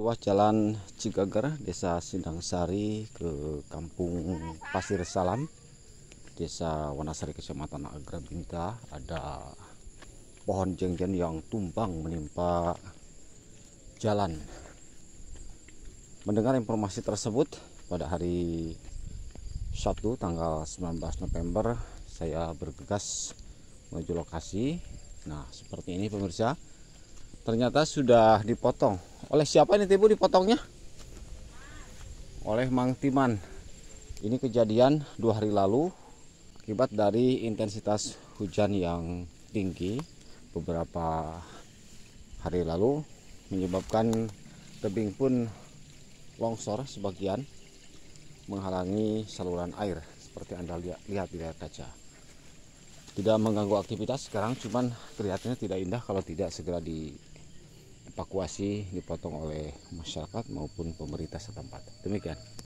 ruas jalan Cigagar, Desa Sindangsari ke Kampung Pasir Salam, Desa Wanasari Kecamatan Agrabinta ada pohon jengjen yang tumbang menimpa jalan. Mendengar informasi tersebut pada hari Sabtu tanggal 19 November saya bergegas menuju lokasi. Nah, seperti ini pemirsa ternyata sudah dipotong oleh siapa ini tibu dipotongnya oleh Mang Timan ini kejadian dua hari lalu akibat dari intensitas hujan yang tinggi beberapa hari lalu menyebabkan tebing pun longsor sebagian menghalangi saluran air seperti Anda lihat, lihat di layar kaca tidak mengganggu aktivitas sekarang cuman kelihatannya tidak indah kalau tidak segera dievakuasi dipotong oleh masyarakat maupun pemerintah setempat demikian